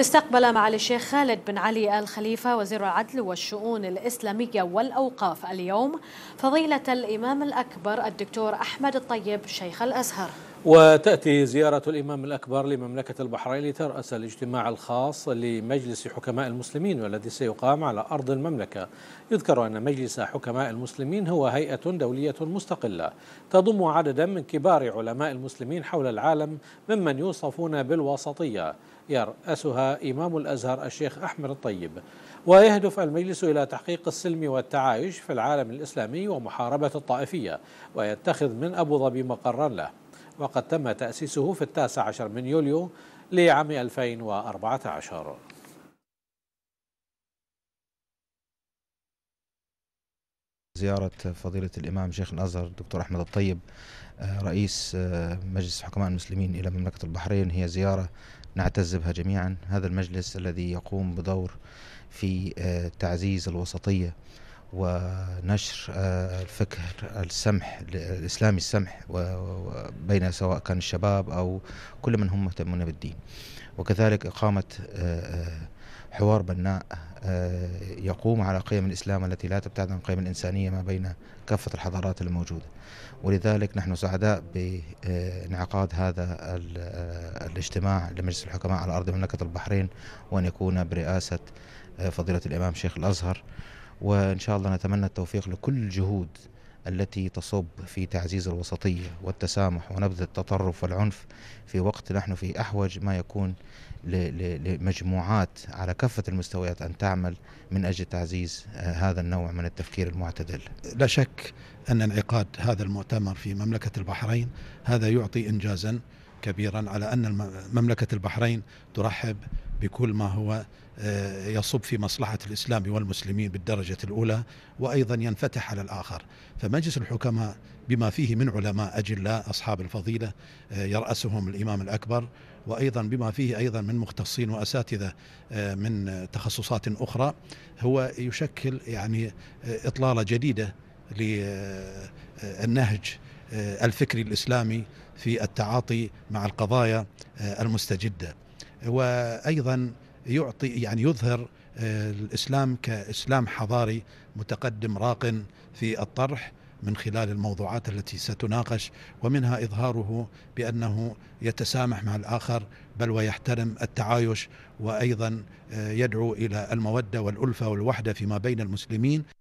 استقبل معالي الشيخ خالد بن علي آل خليفة وزير العدل والشؤون الإسلامية والأوقاف اليوم فضيلة الإمام الأكبر الدكتور أحمد الطيب شيخ الأزهر وتأتي زيارة الإمام الأكبر لمملكة البحرين لترأس الاجتماع الخاص لمجلس حكماء المسلمين والذي سيقام على أرض المملكة يذكر أن مجلس حكماء المسلمين هو هيئة دولية مستقلة تضم عددا من كبار علماء المسلمين حول العالم ممن يوصفون بالوسطية يرأسها إمام الأزهر الشيخ أحمد الطيب ويهدف المجلس إلى تحقيق السلم والتعايش في العالم الإسلامي ومحاربة الطائفية ويتخذ من أبو ظبي مقرا له وقد تم تأسيسه في التاسع عشر من يوليو لعام 2014 زيارة فضيلة الإمام شيخ الأزهر الدكتور أحمد الطيب آه، رئيس آه، مجلس حكماء المسلمين إلى مملكة البحرين هي زيارة نعتز بها جميعا هذا المجلس الذي يقوم بدور في آه، تعزيز الوسطية ونشر آه، الفكر السمح الاسلامي السمح بين سواء كان الشباب او كل من هم مهتمون بالدين وكذلك اقامه آه، آه، حوار بناء يقوم على قيم الاسلام التي لا تبتعد عن قيم الانسانيه ما بين كافه الحضارات الموجوده ولذلك نحن سعداء بانعقاد هذا الاجتماع لمجلس الحكماء على ارض مملكه البحرين وان يكون برئاسه فضيله الامام شيخ الازهر وإن شاء الله نتمنى التوفيق لكل الجهود التي تصب في تعزيز الوسطية والتسامح ونبذ التطرف والعنف في وقت نحن في أحوج ما يكون لمجموعات على كافة المستويات أن تعمل من أجل تعزيز آه، هذا النوع من التفكير المعتدل لا شك أن انعقاد هذا المؤتمر في مملكة البحرين هذا يعطي إنجازا كبيرا على أن مملكة البحرين ترحب بكل ما هو آه، يصب في مصلحة الإسلام والمسلمين بالدرجة الأولى وأيضا ينفتح على الآخر فمجلس الحكماء بما فيه من علماء أجلاء أصحاب الفضيلة آه، يرأسهم الإمام الأكبر وأيضا بما فيه أيضا من مختصين وأساتذة آه، من تخصصات أخرى هو يشكل يعني إطلالة جديدة للنهج الفكري الإسلامي في التعاطي مع القضايا المستجدة وايضا يعطي يعني يظهر آه، الاسلام كاسلام حضاري متقدم راق في الطرح من خلال الموضوعات التي ستناقش ومنها اظهاره بانه يتسامح مع الاخر بل ويحترم التعايش وايضا آه، يدعو الى الموده والالفه والوحده فيما بين المسلمين